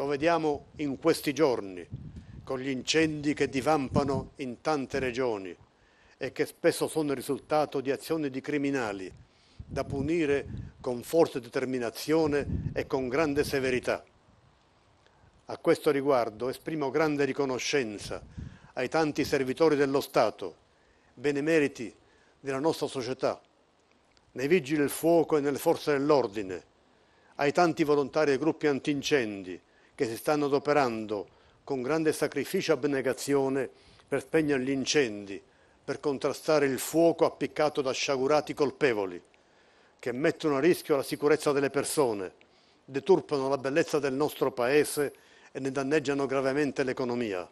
Lo vediamo in questi giorni, con gli incendi che divampano in tante regioni e che spesso sono il risultato di azioni di criminali da punire con forte determinazione e con grande severità. A questo riguardo esprimo grande riconoscenza ai tanti servitori dello Stato, benemeriti della nostra società, nei vigili del fuoco e nelle forze dell'ordine, ai tanti volontari dei gruppi antincendi, che si stanno adoperando con grande sacrificio e abnegazione per spegnere gli incendi, per contrastare il fuoco appiccato da sciagurati colpevoli, che mettono a rischio la sicurezza delle persone, deturpano la bellezza del nostro Paese e ne danneggiano gravemente l'economia.